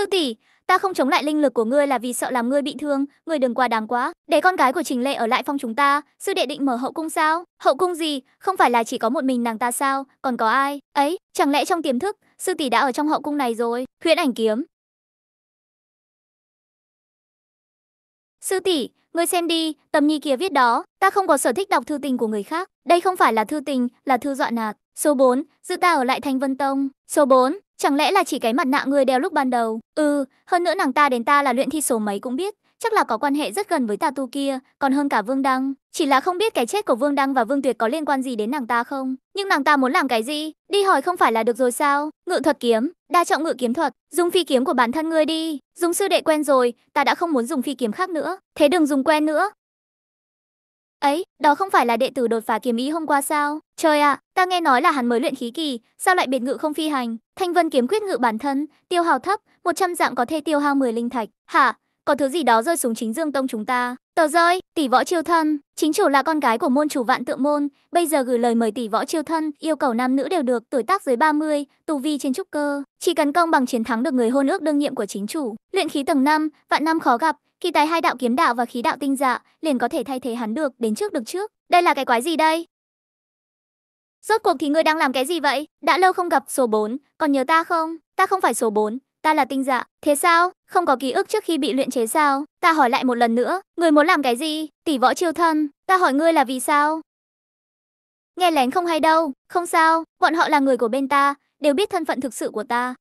Sư tỷ, ta không chống lại linh lực của ngươi là vì sợ làm ngươi bị thương, ngươi đừng quá đáng quá. Để con gái của Trình Lệ ở lại phong chúng ta, sư đệ định mở hậu cung sao? Hậu cung gì? Không phải là chỉ có một mình nàng ta sao? Còn có ai? Ấy, chẳng lẽ trong tiềm thức, sư tỷ đã ở trong hậu cung này rồi? Huyễn ảnh kiếm, Sư tỷ, ngươi xem đi, tầm nhi kia viết đó, ta không có sở thích đọc thư tình của người khác. Đây không phải là thư tình, là thư dọa nạt. Số 4, giữ ta ở lại Thanh Vân Tông. Số 4, chẳng lẽ là chỉ cái mặt nạ ngươi đeo lúc ban đầu? Ừ, hơn nữa nàng ta đến ta là luyện thi số mấy cũng biết chắc là có quan hệ rất gần với tà tu kia, còn hơn cả Vương Đăng. Chỉ là không biết cái chết của Vương Đăng và Vương Tuyệt có liên quan gì đến nàng ta không. Nhưng nàng ta muốn làm cái gì? Đi hỏi không phải là được rồi sao? Ngự thuật kiếm, đa trọng ngự kiếm thuật, dùng phi kiếm của bản thân ngươi đi. Dùng sư đệ quen rồi, ta đã không muốn dùng phi kiếm khác nữa. Thế đừng dùng quen nữa. Ấy, đó không phải là đệ tử đột phá kiếm ý hôm qua sao? Trời ạ, à, ta nghe nói là hắn mới luyện khí kỳ, sao lại biệt ngự không phi hành? Thanh vân kiếm quyết ngự bản thân, tiêu hào thấp, 100 dạng có thể tiêu hao 10 linh thạch. Hả, có thứ gì đó rơi xuống chính dương tông chúng ta. Tờ rơi, tỷ võ chiêu thân, chính chủ là con gái của môn chủ vạn tượng môn, bây giờ gửi lời mời tỷ võ chiêu thân, yêu cầu nam nữ đều được, tuổi tác dưới 30, tu vi trên trúc cơ, chỉ cần công bằng chiến thắng được người hôn ước đương nhiệm của chính chủ, luyện khí tầng 5, vạn năm khó gặp, kỳ tài hai đạo kiếm đạo và khí đạo tinh dạ, liền có thể thay thế hắn được, đến trước được trước. Đây là cái quái gì đây? Rốt cuộc thì ngươi đang làm cái gì vậy? Đã lâu không gặp số 4, còn nhớ ta không? Ta không phải số 4, ta là tinh dạ, thế sao? Không có ký ức trước khi bị luyện chế sao? Ta hỏi lại một lần nữa, người muốn làm cái gì? Tỷ võ chiêu thân, ta hỏi ngươi là vì sao? Nghe lén không hay đâu, không sao, bọn họ là người của bên ta, đều biết thân phận thực sự của ta.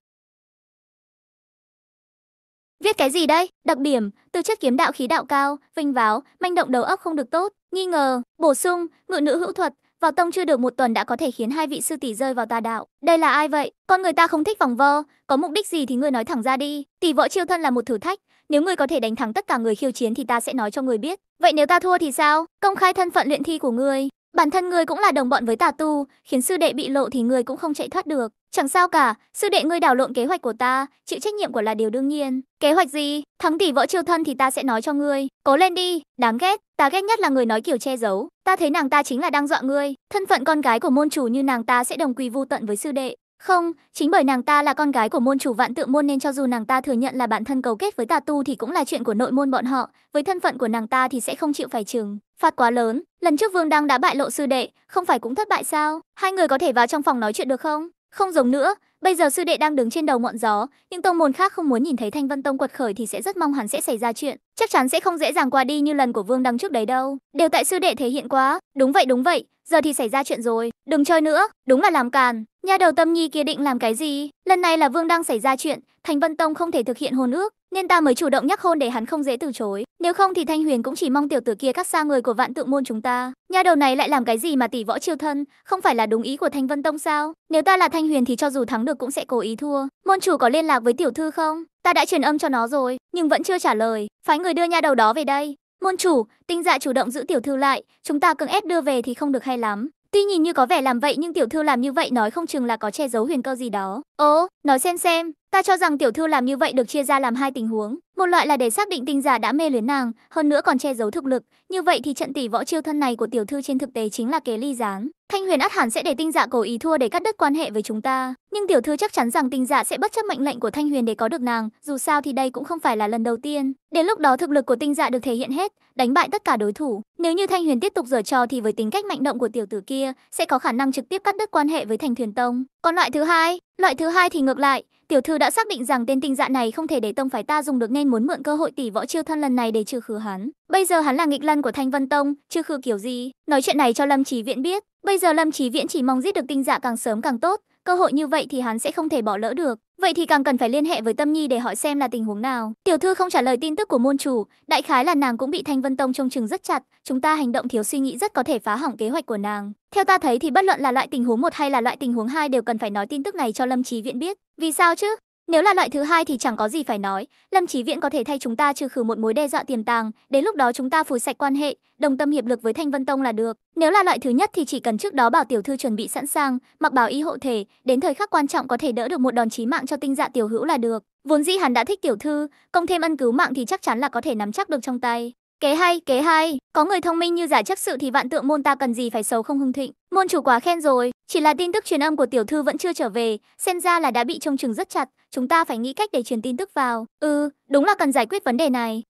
Viết cái gì đây? Đặc điểm, tư chất kiếm đạo khí đạo cao, vinh váo, manh động đầu óc không được tốt, nghi ngờ, bổ sung, ngự nữ hữu thuật, vào tông chưa được một tuần đã có thể khiến hai vị sư tỷ rơi vào tà đạo. Đây là ai vậy? Con người ta không thích vòng vơ, có mục đích gì thì ngươi nói thẳng ra đi. Tỷ võ chiêu thân là một thử thách, nếu ngươi có thể đánh thắng tất cả người khiêu chiến thì ta sẽ nói cho ngươi biết. Vậy nếu ta thua thì sao? Công khai thân phận luyện thi của ngươi. Bản thân ngươi cũng là đồng bọn với tà tu, khiến sư đệ bị lộ thì ngươi cũng không chạy thoát được. Chẳng sao cả, sư đệ ngươi đảo lộn kế hoạch của ta, chịu trách nhiệm của là điều đương nhiên. Kế hoạch gì? Thắng tỷ võ chiêu thân thì ta sẽ nói cho ngươi. Cố lên đi, đáng ghét. Ta ghét nhất là người nói kiểu che giấu, ta thấy nàng ta chính là đang dọa ngươi, thân phận con gái của môn chủ như nàng ta sẽ đồng quy vu tận với sư đệ. Không, chính bởi nàng ta là con gái của môn chủ vạn tự môn nên cho dù nàng ta thừa nhận là bạn thân cầu kết với tà tu thì cũng là chuyện của nội môn bọn họ, với thân phận của nàng ta thì sẽ không chịu phải trừng. Phạt quá lớn, lần trước Vương Đăng đã bại lộ sư đệ, không phải cũng thất bại sao? Hai người có thể vào trong phòng nói chuyện được không? Không giống nữa, Bây giờ sư đệ đang đứng trên đầu ngọn gió, những tông môn khác không muốn nhìn thấy Thanh Vân Tông quật khởi thì sẽ rất mong hắn sẽ xảy ra chuyện, chắc chắn sẽ không dễ dàng qua đi như lần của Vương Đăng trước đấy đâu. Đều tại sư đệ thể hiện quá, đúng vậy đúng vậy, giờ thì xảy ra chuyện rồi, đừng chơi nữa, đúng là làm càn. Nhà đầu Tâm Nhi kia định làm cái gì? Lần này là Vương Đăng xảy ra chuyện, Thanh Vân Tông không thể thực hiện hôn ước, nên ta mới chủ động nhắc hôn để hắn không dễ từ chối nếu không thì thanh huyền cũng chỉ mong tiểu tử kia cắt xa người của vạn tượng môn chúng ta nha đầu này lại làm cái gì mà tỷ võ chiêu thân không phải là đúng ý của thanh vân tông sao nếu ta là thanh huyền thì cho dù thắng được cũng sẽ cố ý thua môn chủ có liên lạc với tiểu thư không ta đã truyền âm cho nó rồi nhưng vẫn chưa trả lời phái người đưa nha đầu đó về đây môn chủ tinh dạ chủ động giữ tiểu thư lại chúng ta cưỡng ép đưa về thì không được hay lắm Tuy nhìn như có vẻ làm vậy nhưng tiểu thư làm như vậy nói không chừng là có che giấu huyền cơ gì đó. ố, nói xem xem, Ta cho rằng tiểu thư làm như vậy được chia ra làm hai tình huống, một loại là để xác định tinh giả đã mê luyến nàng, hơn nữa còn che giấu thực lực, như vậy thì trận tỷ võ chiêu thân này của tiểu thư trên thực tế chính là kế ly gián. Thanh Huyền át hẳn sẽ để tinh giả cố ý thua để cắt đứt quan hệ với chúng ta, nhưng tiểu thư chắc chắn rằng tinh giả sẽ bất chấp mệnh lệnh của Thanh Huyền để có được nàng, dù sao thì đây cũng không phải là lần đầu tiên. Đến lúc đó thực lực của tinh giả được thể hiện hết, đánh bại tất cả đối thủ. Nếu như Thanh Huyền tiếp tục giở trò thì với tính cách mạnh động của tiểu tử kia, sẽ có khả năng trực tiếp cắt đứt quan hệ với Thành Thuyền Tông. Còn loại thứ hai, loại thứ hai thì ngược lại, tiểu thư đã xác định rằng tên tinh dạ này không thể để tông phái ta dùng được nên muốn mượn cơ hội tỷ võ chiêu thân lần này để trừ khử hắn bây giờ hắn là nghịch lân của thanh vân tông trừ khử kiểu gì nói chuyện này cho lâm trí viễn biết bây giờ lâm trí viễn chỉ mong giết được tinh dạ càng sớm càng tốt Cơ hội như vậy thì hắn sẽ không thể bỏ lỡ được. Vậy thì càng cần phải liên hệ với Tâm Nhi để hỏi xem là tình huống nào. Tiểu thư không trả lời tin tức của môn chủ, đại khái là nàng cũng bị Thanh Vân Tông trông chừng rất chặt, chúng ta hành động thiếu suy nghĩ rất có thể phá hỏng kế hoạch của nàng. Theo ta thấy thì bất luận là loại tình huống một hay là loại tình huống hai đều cần phải nói tin tức này cho Lâm Chí Viện biết. Vì sao chứ? Nếu là loại thứ hai thì chẳng có gì phải nói, Lâm Chí Viễn có thể thay chúng ta trừ khử một mối đe dọa tiềm tàng, đến lúc đó chúng ta phủ sạch quan hệ, đồng tâm hiệp lực với Thanh Vân Tông là được. Nếu là loại thứ nhất thì chỉ cần trước đó bảo tiểu thư chuẩn bị sẵn sàng, mặc bảo y hộ thể, đến thời khắc quan trọng có thể đỡ được một đòn chí mạng cho tinh dạ tiểu hữu là được. Vốn dĩ hắn đã thích tiểu thư, công thêm ân cứu mạng thì chắc chắn là có thể nắm chắc được trong tay. Kế hay, kế hay, có người thông minh như giả chấp sự thì vạn tượng môn ta cần gì phải xấu không hưng thịnh. Môn chủ quá khen rồi, chỉ là tin tức truyền âm của tiểu thư vẫn chưa trở về, xem ra là đã bị trông chừng rất chặt, chúng ta phải nghĩ cách để truyền tin tức vào. Ừ, đúng là cần giải quyết vấn đề này.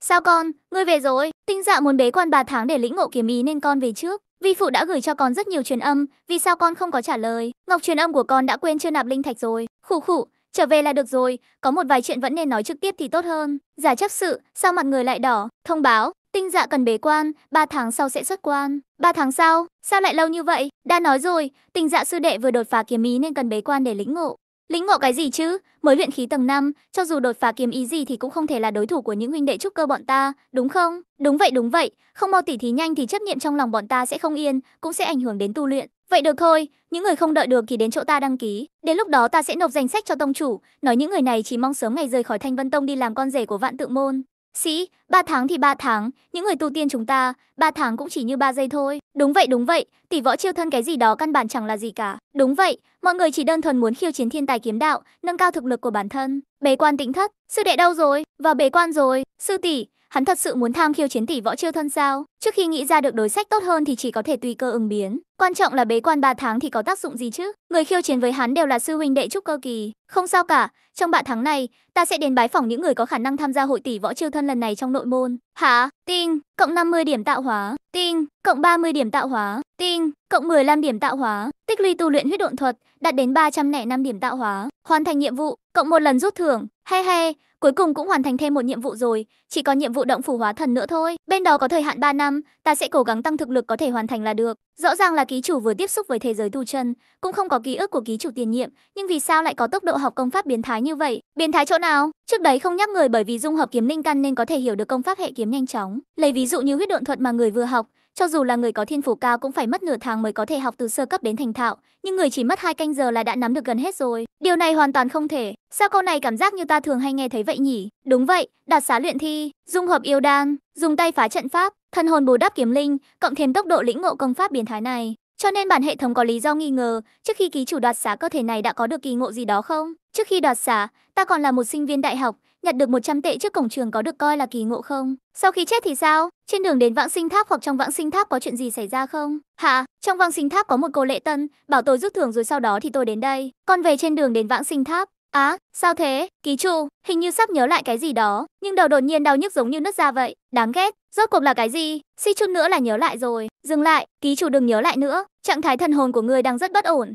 Sao con, ngươi về rồi? Tinh dạ muốn bế quan 3 tháng để lĩnh ngộ kiếm ý nên con về trước. Vi phụ đã gửi cho con rất nhiều truyền âm, vì sao con không có trả lời? Ngọc truyền âm của con đã quên chưa nạp linh thạch rồi. Khủ khủ, trở về là được rồi, có một vài chuyện vẫn nên nói trực tiếp thì tốt hơn. Giả chấp sự, sao mặt người lại đỏ? Thông báo, tinh dạ cần bế quan, 3 tháng sau sẽ xuất quan. 3 tháng sau? Sao lại lâu như vậy? Đã nói rồi, tinh dạ sư đệ vừa đột phá kiếm ý nên cần bế quan để lĩnh ngộ. Lĩnh ngộ cái gì chứ? Mới luyện khí tầng 5, cho dù đột phá kiếm ý gì thì cũng không thể là đối thủ của những huynh đệ trúc cơ bọn ta, đúng không? Đúng vậy, đúng vậy, không mau tỉ thí nhanh thì chấp niệm trong lòng bọn ta sẽ không yên, cũng sẽ ảnh hưởng đến tu luyện. Vậy được thôi, những người không đợi được thì đến chỗ ta đăng ký, đến lúc đó ta sẽ nộp danh sách cho tông chủ, nói những người này chỉ mong sớm ngày rời khỏi Thanh Vân Tông đi làm con rể của Vạn Tự Môn. Sĩ, 3 tháng thì 3 tháng, những người tu tiên chúng ta, 3 tháng cũng chỉ như 3 giây thôi. Đúng vậy, đúng vậy, tỷ võ chiêu thân cái gì đó căn bản chẳng là gì cả. Đúng vậy, mọi người chỉ đơn thuần muốn khiêu chiến thiên tài kiếm đạo, nâng cao thực lực của bản thân. Bế quan tĩnh thất, sư đệ đâu rồi? Vào bế quan rồi, sư tỷ, Hắn thật sự muốn tham khiêu chiến tỷ võ chiêu thân sao? Trước khi nghĩ ra được đối sách tốt hơn thì chỉ có thể tùy cơ ứng biến. Quan trọng là bế quan 3 tháng thì có tác dụng gì chứ? Người khiêu chiến với hắn đều là sư huynh đệ trúc cơ kỳ. Không sao cả, trong 3 tháng này, ta sẽ đến bái phỏng những người có khả năng tham gia hội tỷ võ chiêu thân lần này trong nội môn. Hả? Tinh, cộng 50 điểm tạo hóa. Tinh, cộng 30 điểm tạo hóa. Tinh, cộng 15 điểm tạo hóa. Tích lũy tu luyện huyết độn thuật, đạt đến 305 điểm tạo hóa. Hoàn thành nhiệm vụ, cộng một lần rút thưởng, He he, cuối cùng cũng hoàn thành thêm một nhiệm vụ rồi, chỉ còn nhiệm vụ động phủ hóa thần nữa thôi. Bên đó có thời hạn 3 năm, ta sẽ cố gắng tăng thực lực có thể hoàn thành là được. Rõ ràng là ký chủ vừa tiếp xúc với thế giới tu chân, cũng không có ký ức của ký chủ tiền nhiệm, nhưng vì sao lại có tốc độ học công pháp biến thái như vậy? Biến thái chỗ nào? Trước đấy không nhắc người bởi vì dung hợp kiếm linh căn nên có thể hiểu được công pháp hệ kiếm nhanh chóng. Lấy ví dụ như huyết độn thuật mà người vừa học, cho dù là người có thiên phú cao cũng phải mất nửa tháng mới có thể học từ sơ cấp đến thành thạo, nhưng người chỉ mất hai canh giờ là đã nắm được gần hết rồi. Điều này hoàn toàn không thể. Sao câu này cảm giác như ta thường hay nghe thấy vậy nhỉ? Đúng vậy, đạt xá luyện thi, dung hợp yêu đan, dùng tay phá trận pháp, thân hồn bù đắp kiếm linh, cộng thêm tốc độ lĩnh ngộ công pháp biến thái này. Cho nên bản hệ thống có lý do nghi ngờ, trước khi ký chủ đoạt xá cơ thể này đã có được kỳ ngộ gì đó không? Trước khi đoạt xá, ta còn là một sinh viên đại học, nhặt được 100 tệ trước cổng trường có được coi là kỳ ngộ không? Sau khi chết thì sao? Trên đường đến vãng sinh tháp hoặc trong vãng sinh tháp có chuyện gì xảy ra không? Hả, trong vãng sinh tháp có một cô lệ tân, bảo tôi rút thưởng rồi sau đó thì tôi đến đây. Con về trên đường đến vãng sinh tháp. Á, à, sao thế? Ký chủ, hình như sắp nhớ lại cái gì đó, nhưng đầu đột nhiên đau nhức giống như nứt ra vậy. Đáng ghét, rốt cuộc là cái gì? Xí chút nữa là nhớ lại rồi. Dừng lại, ký chủ đừng nhớ lại nữa. Trạng thái thần hồn của người đang rất bất ổn.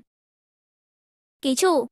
Ký chủ,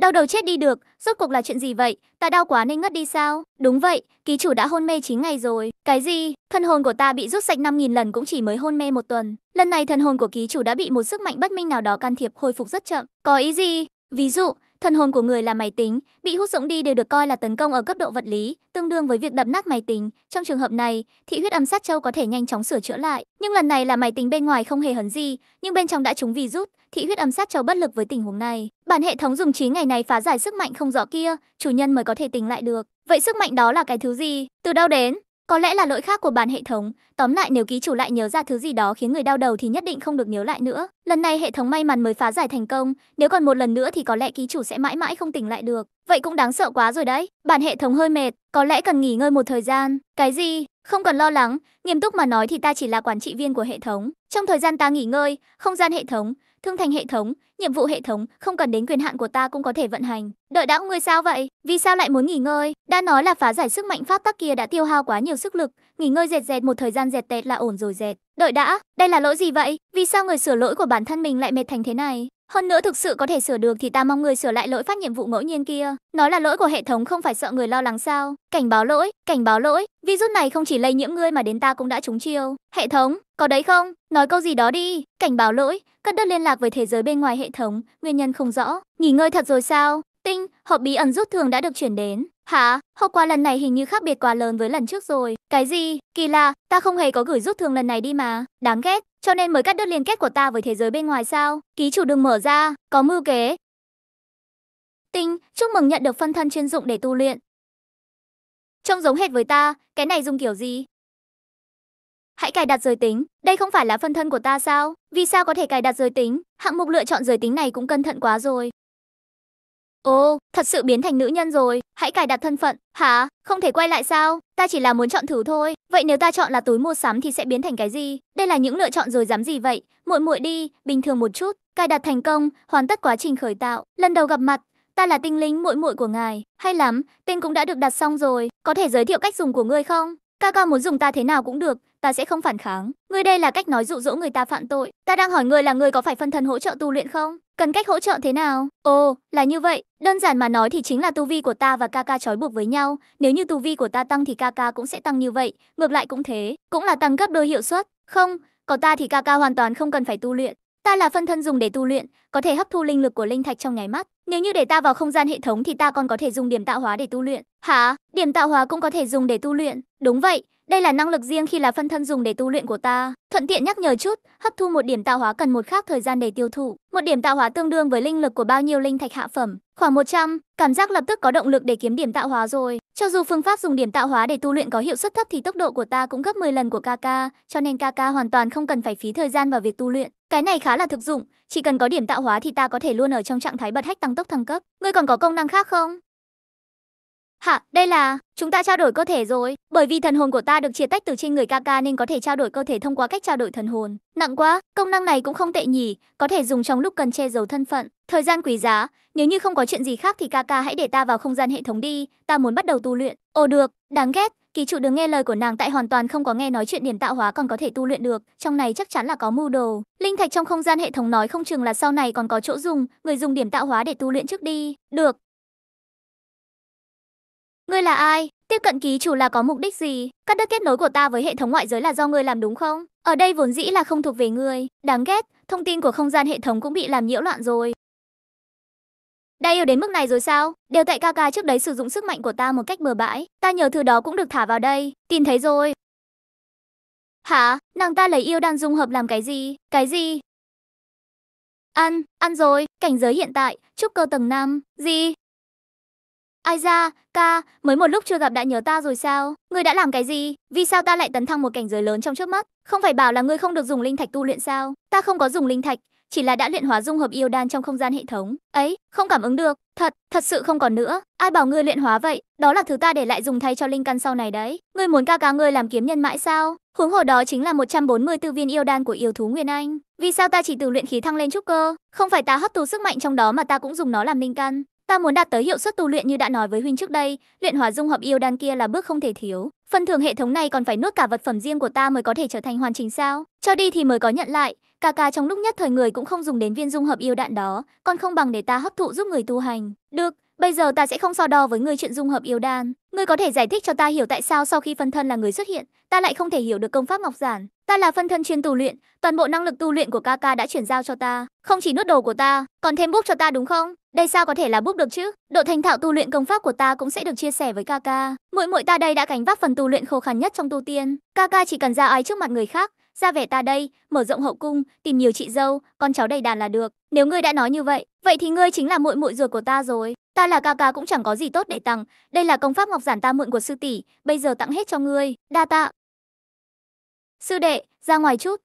Đau đầu chết đi được, rốt cuộc là chuyện gì vậy? Ta đau quá nên ngất đi sao? Đúng vậy, ký chủ đã hôn mê 9 ngày rồi. Cái gì? Thân hồn của ta bị rút sạch 5.000 lần cũng chỉ mới hôn mê một tuần. Lần này thân hồn của ký chủ đã bị một sức mạnh bất minh nào đó can thiệp hồi phục rất chậm. Có ý gì? Ví dụ, Thần hồn của người là máy tính, bị hút rỗng đi đều được coi là tấn công ở cấp độ vật lý, tương đương với việc đập nát máy tính. Trong trường hợp này, thị huyết âm sát châu có thể nhanh chóng sửa chữa lại, nhưng lần này là máy tính bên ngoài không hề hấn gì, nhưng bên trong đã trúng virus, thị huyết âm sát châu bất lực với tình huống này. Bản hệ thống dùng 9 ngày này phá giải sức mạnh không rõ kia, chủ nhân mới có thể tỉnh lại được. Vậy sức mạnh đó là cái thứ gì? Từ đâu đến? Có lẽ là lỗi khác của bản hệ thống, tóm lại nếu ký chủ lại nhớ ra thứ gì đó khiến người đau đầu thì nhất định không được nhớ lại nữa. Lần này hệ thống may mắn mới phá giải thành công, nếu còn một lần nữa thì có lẽ ký chủ sẽ mãi mãi không tỉnh lại được. Vậy cũng đáng sợ quá rồi đấy. Bản hệ thống hơi mệt, có lẽ cần nghỉ ngơi một thời gian. Cái gì? Không cần lo lắng, nghiêm túc mà nói thì ta chỉ là quản trị viên của hệ thống. Trong thời gian ta nghỉ ngơi, không gian hệ thống, Thương thành hệ thống, nhiệm vụ hệ thống, không cần đến quyền hạn của ta cũng có thể vận hành. Đợi đã ngươi sao vậy? Vì sao lại muốn nghỉ ngơi? Đã nói là phá giải sức mạnh pháp tắc kia đã tiêu hao quá nhiều sức lực, nghỉ ngơi dệt dệt một thời gian dệt tệt là ổn rồi dệt. Đợi đã, đây là lỗi gì vậy? Vì sao người sửa lỗi của bản thân mình lại mệt thành thế này? Hơn nữa thực sự có thể sửa được thì ta mong người sửa lại lỗi phát nhiệm vụ ngẫu nhiên kia. Nói là lỗi của hệ thống không phải sợ người lo lắng sao? Cảnh báo lỗi, cảnh báo lỗi, virus này không chỉ lây nhiễm ngươi mà đến ta cũng đã trúng chiêu. Hệ thống, có đấy không? Nói câu gì đó đi. Cảnh báo lỗi, cắt đứt liên lạc với thế giới bên ngoài hệ thống, nguyên nhân không rõ. Nghỉ ngơi thật rồi sao? Tinh, hộp bí ẩn rút thường đã được chuyển đến. Hả? Hộp quà lần này hình như khác biệt quá lớn với lần trước rồi. Cái gì? Kỳ lạ, ta không hề có gửi rút thường lần này đi mà. Đáng ghét, cho nên mới cắt đứt liên kết của ta với thế giới bên ngoài sao? Ký chủ đừng mở ra, có mưu kế. Tinh, chúc mừng nhận được phân thân chuyên dụng để tu luyện. Trông giống hệt với ta, cái này dùng kiểu gì? Hãy cài đặt giới tính, đây không phải là phân thân của ta sao? Vì sao có thể cài đặt giới tính? Hạng mục lựa chọn giới tính này cũng cẩn thận quá rồi. Ồ, thật sự biến thành nữ nhân rồi, hãy cài đặt thân phận. Hả? Không thể quay lại sao? Ta chỉ là muốn chọn thử thôi. Vậy nếu ta chọn là túi mua sắm thì sẽ biến thành cái gì? Đây là những lựa chọn rồi dám gì vậy? Muội muội đi, bình thường một chút. Cài đặt thành công, hoàn tất quá trình khởi tạo. Lần đầu gặp mặt, ta là tinh linh muội muội của ngài. Hay lắm, tên cũng đã được đặt xong rồi. Có thể giới thiệu cách dùng của ngươi không? Ca ca muốn dùng ta thế nào cũng được, ta sẽ không phản kháng. Ngươi đây là cách nói dụ dỗ người ta phạm tội. Ta đang hỏi ngươi là ngươi có phải phân thân hỗ trợ tu luyện không? Cần cách hỗ trợ thế nào? Ồ, là như vậy. Đơn giản mà nói thì chính là tu vi của ta và ca ca trói buộc với nhau. Nếu như tu vi của ta tăng thì ca ca cũng sẽ tăng như vậy. Ngược lại cũng thế, cũng là tăng gấp đôi hiệu suất. Không, có ta thì ca ca hoàn toàn không cần phải tu luyện. Ta là phân thân dùng để tu luyện, có thể hấp thu linh lực của linh thạch trong nháy mắt. Nếu như để ta vào không gian hệ thống thì ta còn có thể dùng điểm tạo hóa để tu luyện. Hả? Điểm tạo hóa cũng có thể dùng để tu luyện. Đúng vậy, đây là năng lực riêng khi là phân thân dùng để tu luyện của ta. Thuận tiện nhắc nhở chút, hấp thu một điểm tạo hóa cần một khắc thời gian để tiêu thụ. Một điểm tạo hóa tương đương với linh lực của bao nhiêu linh thạch hạ phẩm? Khoảng 100. Cảm giác lập tức có động lực để kiếm điểm tạo hóa rồi. Cho dù phương pháp dùng điểm tạo hóa để tu luyện có hiệu suất thấp thì tốc độ của ta cũng gấp 10 lần của Kaka, cho nên Kaka hoàn toàn không cần phải phí thời gian vào việc tu luyện. Cái này khá là thực dụng, chỉ cần có điểm tạo hóa thì ta có thể luôn ở trong trạng thái bật hách tăng tốc thăng cấp. Ngươi còn có công năng khác không? Hả, đây là, chúng ta trao đổi cơ thể rồi, bởi vì thần hồn của ta được chia tách từ trên người Kaka nên có thể trao đổi cơ thể thông qua cách trao đổi thần hồn. Nặng quá, công năng này cũng không tệ nhỉ, có thể dùng trong lúc cần che giấu thân phận. Thời gian quý giá, nếu như không có chuyện gì khác thì Kaka hãy để ta vào không gian hệ thống đi, ta muốn bắt đầu tu luyện. Ồ được, đáng ghét, ký chủ đừng nghe lời của nàng tại hoàn toàn không có nghe nói chuyện điển tạo hóa còn có thể tu luyện được, trong này chắc chắn là có mưu đồ. Linh thạch trong không gian hệ thống nói không chừng là sau này còn có chỗ dùng, người dùng điểm tạo hóa để tu luyện trước đi. Được, Ngươi là ai? Tiếp cận ký chủ là có mục đích gì? Cắt đứt kết nối của ta với hệ thống ngoại giới là do ngươi làm đúng không? Ở đây vốn dĩ là không thuộc về ngươi. Đáng ghét, thông tin của không gian hệ thống cũng bị làm nhiễu loạn rồi. Đã yêu đến mức này rồi sao? Đều tại ca ca trước đấy sử dụng sức mạnh của ta một cách bừa bãi. Ta nhờ thứ đó cũng được thả vào đây. Tin thấy rồi. Hả? Nàng ta lấy yêu đan dung hợp làm cái gì? Cái gì? Ăn, ăn rồi, cảnh giới hiện tại, trúc cơ tầng 5. Gì? Ai ra, ca, mới một lúc chưa gặp đã nhớ ta rồi sao? Ngươi đã làm cái gì? Vì sao ta lại tấn thăng một cảnh giới lớn trong trước mắt? Không phải bảo là ngươi không được dùng linh thạch tu luyện sao? Ta không có dùng linh thạch, chỉ là đã luyện hóa dung hợp yêu đan trong không gian hệ thống. Ấy, không cảm ứng được, thật, thật sự không còn nữa. Ai bảo ngươi luyện hóa vậy? Đó là thứ ta để lại dùng thay cho linh căn sau này đấy. Ngươi muốn ca ca ngươi làm kiếm nhân mãi sao? Huống hồ đó chính là 144 viên yêu đan của yêu thú Nguyên Anh. Vì sao ta chỉ từ luyện khí thăng lên trúc cơ? Không phải ta hấp thu sức mạnh trong đó mà ta cũng dùng nó làm linh căn. Ta muốn đạt tới hiệu suất tu luyện như đã nói với huynh trước đây, luyện hóa dung hợp yêu đan kia là bước không thể thiếu. Phần thưởng hệ thống này còn phải nuốt cả vật phẩm riêng của ta mới có thể trở thành hoàn chỉnh sao? Cho đi thì mới có nhận lại, Cà cà trong lúc nhất thời người cũng không dùng đến viên dung hợp yêu đạn đó, còn không bằng để ta hấp thụ giúp người tu hành. Được, bây giờ ta sẽ không so đo với ngươi chuyện dung hợp yêu đan. Ngươi có thể giải thích cho ta hiểu tại sao sau khi phân thân là người xuất hiện, ta lại không thể hiểu được công pháp ngọc giản. Ta là phân thân chuyên tu luyện, toàn bộ năng lực tu luyện của ca ca đã chuyển giao cho ta, không chỉ nuốt đồ của ta, còn thêm bút cho ta đúng không? Đây sao có thể là búp được chứ? Độ thành thạo tu luyện công pháp của ta cũng sẽ được chia sẻ với Kaka. ca. Muội ta đây đã gánh vác phần tu luyện khô khăn nhất trong tu tiên. Kaka chỉ cần ra ai trước mặt người khác, ra vẻ ta đây, mở rộng hậu cung, tìm nhiều chị dâu, con cháu đầy đàn là được. Nếu ngươi đã nói như vậy, vậy thì ngươi chính là muội muội ruột của ta rồi. Ta là Kaka cũng chẳng có gì tốt để tặng, đây là công pháp ngọc giản ta mượn của sư tỷ, bây giờ tặng hết cho ngươi, đa tạ. Sư đệ, ra ngoài chút.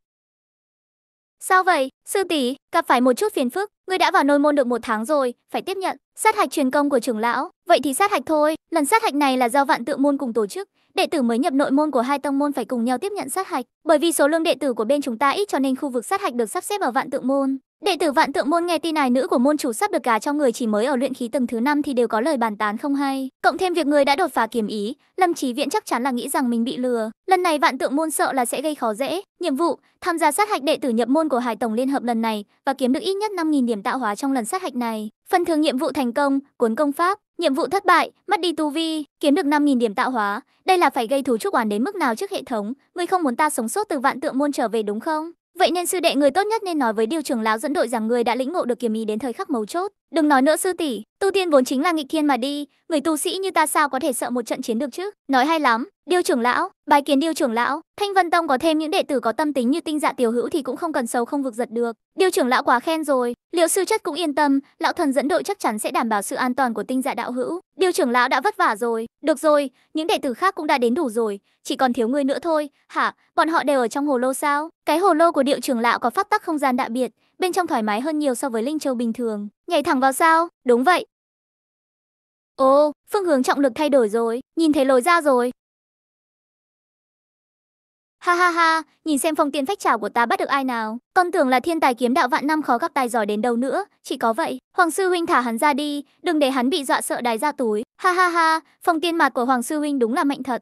Sao vậy, sư tỷ, gặp phải một chút phiền phức. Ngươi đã vào nôi môn được một tháng rồi, phải tiếp nhận sát hạch truyền công của trưởng lão. Vậy thì sát hạch thôi, lần sát hạch này là do vạn tự môn cùng tổ chức. Đệ tử mới nhập nội môn của hai tông môn phải cùng nhau tiếp nhận sát hạch. Bởi vì số lượng đệ tử của bên chúng ta ít cho nên khu vực sát hạch được sắp xếp ở vạn tự môn. Đệ tử vạn tượng môn nghe tin này nữ của môn chủ sắp được gà cho người chỉ mới ở luyện khí tầng thứ năm thì đều có lời bàn tán không hay. Cộng thêm việc người đã đột phá kiểm ý, Lâm trí viện chắc chắn là nghĩ rằng mình bị lừa. Lần này vạn tượng môn sợ là sẽ gây khó dễ. Nhiệm vụ: tham gia sát hạch đệ tử nhập môn của Hải Tổng Liên hợp lần này và kiếm được ít nhất 5.000 điểm tạo hóa trong lần sát hạch này. Phần thưởng nhiệm vụ thành công, cuốn công pháp. Nhiệm vụ thất bại, mất đi tu vi, kiếm được 5.000 điểm tạo hóa. Đây là phải gây thú chúc oán đến mức nào trước hệ thống? người không muốn ta sống sót từ vạn tượng môn trở về đúng không? Vậy nên sư đệ người tốt nhất nên nói với điều trưởng lão dẫn đội rằng người đã lĩnh ngộ được kiếm ý đến thời khắc mấu chốt. Đừng nói nữa sư tỷ, tu tiên vốn chính là nghịch thiên mà đi, người tu sĩ như ta sao có thể sợ một trận chiến được chứ? Nói hay lắm, Điêu trưởng lão, bài kiến Điêu trưởng lão, Thanh Vân Tông có thêm những đệ tử có tâm tính như tinh dạ tiểu hữu thì cũng không cần sầu không vực giật được. Điêu trưởng lão quá khen rồi, Liệu sư chất cũng yên tâm, lão thần dẫn đội chắc chắn sẽ đảm bảo sự an toàn của tinh dạ đạo hữu. Điêu trưởng lão đã vất vả rồi, được rồi, những đệ tử khác cũng đã đến đủ rồi, chỉ còn thiếu người nữa thôi. Hả, bọn họ đều ở trong hồ lô sao? Cái hồ lô của điệu trưởng lão có pháp tắc không gian đặc biệt, bên trong thoải mái hơn nhiều so với linh châu bình thường. Nhảy thẳng vào sao? Đúng vậy. Ồ, phương hướng trọng lực thay đổi rồi, nhìn thấy lối ra rồi, Ha ha ha, nhìn xem phong tiên phách trảo của ta bắt được ai nào. Con tưởng là thiên tài kiếm đạo vạn năm khó các tài giỏi đến đâu nữa, chỉ có vậy. Hoàng sư huynh thả hắn ra đi, đừng để hắn bị dọa sợ đái ra túi. Ha ha ha, phong tiên mạt của Hoàng sư huynh đúng là mạnh thật.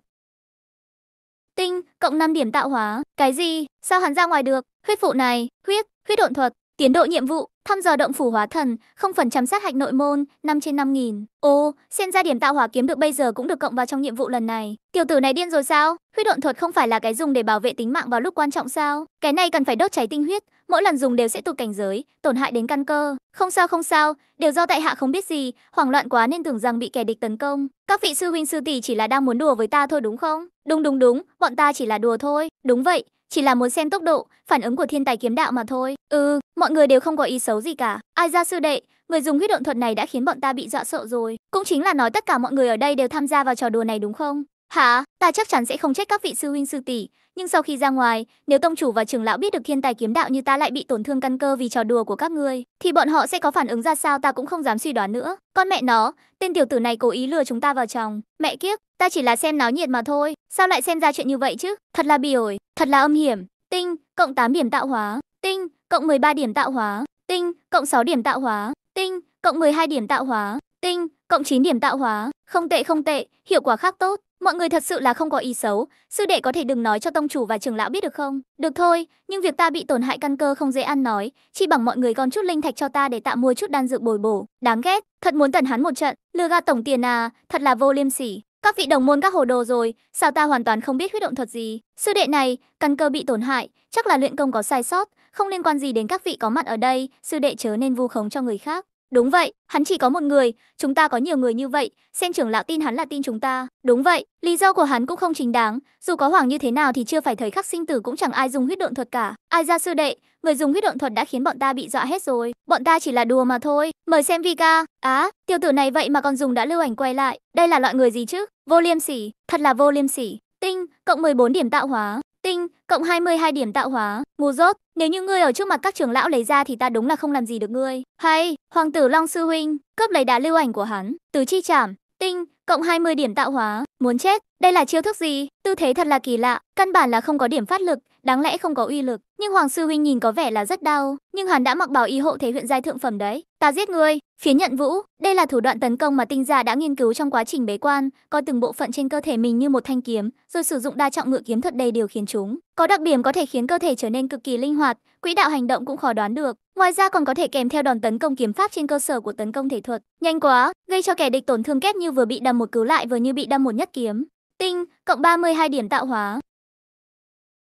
Tinh, cộng 5 điểm tạo hóa. Cái gì? Sao hắn ra ngoài được? Huyết phụ này, huyết, huyết độn thuật, Tiến độ nhiệm vụ, thăm dò động phủ hóa thần, 0% sát hạch nội môn, 5 trên nghìn Ô, xem ra điểm tạo hỏa kiếm được bây giờ cũng được cộng vào trong nhiệm vụ lần này. Tiểu tử này điên rồi sao? Huyết độn thuật không phải là cái dùng để bảo vệ tính mạng vào lúc quan trọng sao? Cái này cần phải đốt cháy tinh huyết, mỗi lần dùng đều sẽ tụt cảnh giới, tổn hại đến căn cơ. Không sao không sao, đều do tại hạ không biết gì, hoảng loạn quá nên tưởng rằng bị kẻ địch tấn công. Các vị sư huynh sư tỷ chỉ là đang muốn đùa với ta thôi đúng không? Đúng đúng đúng, bọn ta chỉ là đùa thôi. Đúng vậy, chỉ là muốn xem tốc độ, phản ứng của thiên tài kiếm đạo mà thôi. Ừ, mọi người đều không có ý xấu gì cả. Ai ra sư đệ, người dùng huyết động thuật này đã khiến bọn ta bị dọa sợ rồi. Cũng chính là nói tất cả mọi người ở đây đều tham gia vào trò đùa này đúng không? Hả, ta chắc chắn sẽ không trách các vị sư huynh sư tỷ, nhưng sau khi ra ngoài, nếu tông chủ và trưởng lão biết được thiên tài kiếm đạo như ta lại bị tổn thương căn cơ vì trò đùa của các ngươi, thì bọn họ sẽ có phản ứng ra sao ta cũng không dám suy đoán nữa. Con mẹ nó, tên tiểu tử này cố ý lừa chúng ta vào chồng. Mẹ kiếp, ta chỉ là xem náo nhiệt mà thôi, sao lại xem ra chuyện như vậy chứ? Thật là bỉ ổi, thật là âm hiểm. Tinh, cộng 8 điểm tạo hóa. Tinh, cộng 13 điểm tạo hóa. Tinh, cộng 6 điểm tạo hóa. Tinh, cộng 12 điểm tạo hóa. Tinh, cộng 9 điểm tạo hóa. Không tệ không tệ, hiệu quả khác tốt. Mọi người thật sự là không có ý xấu, sư đệ có thể đừng nói cho tông chủ và trưởng lão biết được không? Được thôi, nhưng việc ta bị tổn hại căn cơ không dễ ăn nói, chỉ bằng mọi người còn chút linh thạch cho ta để tạm mua chút đan dược bồi bổ. Đáng ghét, thật muốn tẩn hắn một trận, lừa ga tổng tiền à, thật là vô liêm sỉ. Các vị đồng môn các hồ đồ rồi, sao ta hoàn toàn không biết huyết động thuật gì? Sư đệ này, căn cơ bị tổn hại, chắc là luyện công có sai sót, không liên quan gì đến các vị có mặt ở đây, sư đệ chớ nên vu khống cho người khác. Đúng vậy, hắn chỉ có một người, chúng ta có nhiều người như vậy, xem trưởng lão tin hắn là tin chúng ta. Đúng vậy, lý do của hắn cũng không chính đáng, dù có hoàng như thế nào thì chưa phải thời khắc sinh tử cũng chẳng ai dùng huyết độn thuật cả. Ai ra sư đệ, người dùng huyết độn thuật đã khiến bọn ta bị dọa hết rồi, bọn ta chỉ là đùa mà thôi. Mời xem Vika, á, tiểu tử này vậy mà còn dùng đã lưu ảnh quay lại, đây là loại người gì chứ? Vô liêm sỉ, thật là vô liêm sỉ. Tinh, cộng 14 điểm tạo hóa. Tinh, cộng 22 điểm tạo hóa, ngu dốt, nếu như ngươi ở trước mặt các trưởng lão lấy ra thì ta đúng là không làm gì được ngươi. Hay, Hoàng tử Long Sư Huynh, cướp lấy đá lưu ảnh của hắn, Tứ chi chảm, Tinh, cộng 20 điểm tạo hóa, muốn chết, đây là chiêu thức gì? Tư thế thật là kỳ lạ, căn bản là không có điểm phát lực, đáng lẽ không có uy lực, nhưng Hoàng sư huynh nhìn có vẻ là rất đau, nhưng hắn đã mặc bảo y hộ thể huyện giai thượng phẩm đấy. Ta giết ngươi, phía nhận vũ, đây là thủ đoạn tấn công mà tinh gia đã nghiên cứu trong quá trình bế quan, coi từng bộ phận trên cơ thể mình như một thanh kiếm, rồi sử dụng đa trọng ngự kiếm thuật đầy điều khiến chúng. Có đặc điểm có thể khiến cơ thể trở nên cực kỳ linh hoạt, quỹ đạo hành động cũng khó đoán được. Ngoài ra còn có thể kèm theo đòn tấn công kiếm pháp trên cơ sở của tấn công thể thuật. Nhanh quá, gây cho kẻ địch tổn thương kép như vừa bị đâm một cứu lại vừa như bị đâm một nhất kiếm. Tinh, cộng 32 điểm tạo hóa.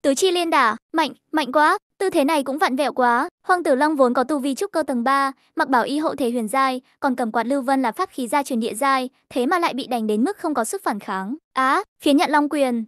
Tứ chi liên đả, mạnh, mạnh quá, tư thế này cũng vặn vẹo quá. Hoàng tử Long vốn có tu vi trúc cơ tầng 3, mặc bảo y hộ thể huyền giai, còn cầm quạt lưu vân là pháp khí gia truyền địa giai, thế mà lại bị đánh đến mức không có sức phản kháng. Á, à, phía nhận Long quyền.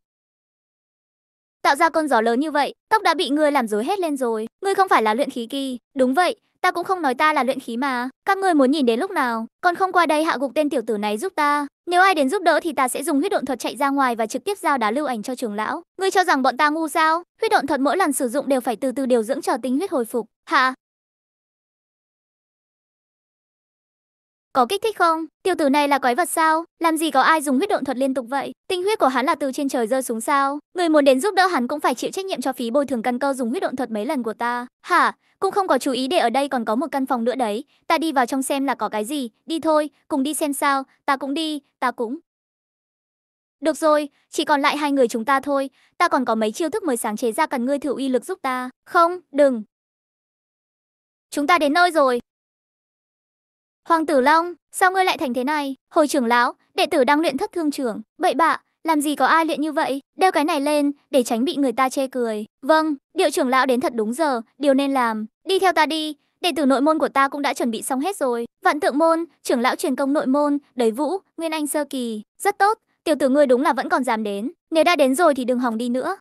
Tạo ra con gió lớn như vậy, tóc đã bị ngươi làm rối hết lên rồi, ngươi không phải là luyện khí kỳ. Đúng vậy, ta cũng không nói ta là luyện khí mà. Các ngươi muốn nhìn đến lúc nào, còn không qua đây hạ gục tên tiểu tử này giúp ta. Nếu ai đến giúp đỡ thì ta sẽ dùng huyết độn thuật chạy ra ngoài và trực tiếp giao đá lưu ảnh cho trưởng lão. Ngươi cho rằng bọn ta ngu sao? Huyết độn thuật mỗi lần sử dụng đều phải từ từ điều dưỡng trở tính huyết hồi phục. Hả? Có kích thích không? Tiểu tử này là quái vật sao? Làm gì có ai dùng huyết động thuật liên tục vậy? Tinh huyết của hắn là từ trên trời rơi xuống sao? Người muốn đến giúp đỡ hắn cũng phải chịu trách nhiệm cho phí bồi thường căn cơ dùng huyết động thuật mấy lần của ta. Hả? Cũng không có chú ý để ở đây còn có một căn phòng nữa đấy. Ta đi vào trong xem là có cái gì. Đi thôi, cùng đi xem sao. Ta cũng đi, ta cũng. Được rồi, chỉ còn lại hai người chúng ta thôi. Ta còn có mấy chiêu thức mới sáng chế ra cần ngươi thử uy lực giúp ta. Không, đừng. Chúng ta đến nơi rồi. Hoàng Tử Long, sao ngươi lại thành thế này? Hồi trưởng lão, đệ tử đang luyện thất thương trưởng, bậy bạ, làm gì có ai luyện như vậy? Đeo cái này lên, để tránh bị người ta chê cười. Vâng, điệu trưởng lão đến thật đúng giờ, điều nên làm. Đi theo ta đi, đệ tử nội môn của ta cũng đã chuẩn bị xong hết rồi. Vạn tượng môn, trưởng lão truyền công nội môn, Đầy vũ, nguyên anh sơ kỳ. Rất tốt, tiểu tử ngươi đúng là vẫn còn dám đến. Nếu đã đến rồi thì đừng hòng đi nữa.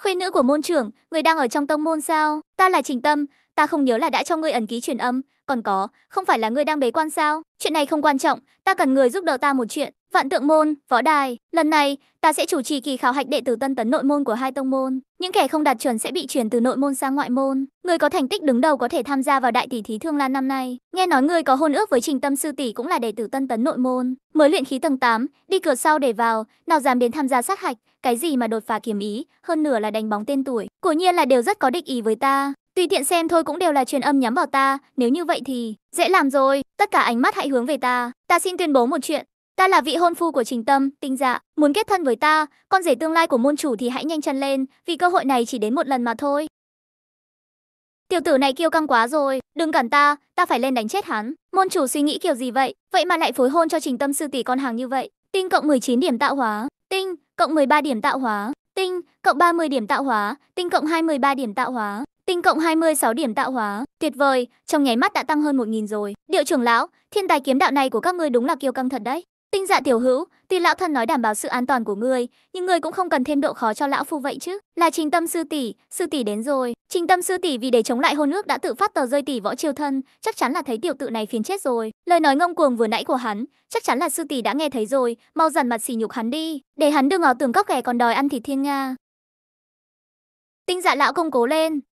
Khuê nữ của môn trưởng, người đang ở trong tông môn sao? Ta là Trình Tâm, ta không nhớ là đã cho ngươi ẩn ký truyền âm, còn có, không phải là ngươi đang bế quan sao? Chuyện này không quan trọng, ta cần người giúp đỡ ta một chuyện. Vạn Tượng môn, Võ Đài, lần này ta sẽ chủ trì kỳ khảo hạch đệ tử Tân Tấn nội môn của hai tông môn, những kẻ không đạt chuẩn sẽ bị chuyển từ nội môn sang ngoại môn, người có thành tích đứng đầu có thể tham gia vào đại tỷ thí Thương Lan năm nay. Nghe nói ngươi có hôn ước với Trình Tâm sư tỷ cũng là đệ tử Tân Tấn nội môn, mới luyện khí tầng 8, đi cửa sau để vào, nào dám đến tham gia sát hạch, cái gì mà đột phá kiếm ý, hơn nửa là đánh bóng tên tuổi, cổ nhiên là đều rất có địch ý với ta. Tùy tiện xem thôi cũng đều là truyền âm nhắm vào ta, nếu như vậy thì dễ làm rồi, tất cả ánh mắt hãy hướng về ta. Ta xin tuyên bố một chuyện, ta là vị hôn phu của Trình Tâm, Tinh Dạ, muốn kết thân với ta, con rể tương lai của môn chủ thì hãy nhanh chân lên, vì cơ hội này chỉ đến một lần mà thôi. Tiểu tử này kiêu căng quá rồi, đừng cản ta, ta phải lên đánh chết hắn. Môn chủ suy nghĩ kiểu gì vậy, vậy mà lại phối hôn cho Trình Tâm sư tỷ con hàng như vậy. Tinh cộng 19 điểm tạo hóa, tinh cộng 13 điểm tạo hóa, tinh cộng 30 điểm tạo hóa, tinh cộng 23 điểm tạo hóa, Tinh cộng 26 điểm tạo hóa, tuyệt vời, trong nháy mắt đã tăng hơn 1000 rồi. Điệu trưởng lão, thiên tài kiếm đạo này của các ngươi đúng là kiêu căng thật đấy. Tinh dạ tiểu hữu, tuy lão thân nói đảm bảo sự an toàn của ngươi, nhưng ngươi cũng không cần thêm độ khó cho lão phu vậy chứ. Là Trình Tâm sư tỷ, sư tỷ đến rồi. Trình Tâm sư tỷ vì để chống lại hôn ước đã tự phát tờ rơi tỷ võ chiêu thân, chắc chắn là thấy tiểu tự này phiền chết rồi. Lời nói ngông cuồng vừa nãy của hắn, chắc chắn là sư tỷ đã nghe thấy rồi, mau dần mặt xỉ nhục hắn đi, để hắn đừng ở tường góc ghẻ còn đòi ăn thịt thiên nga. Tinh dạ lão công cố lên,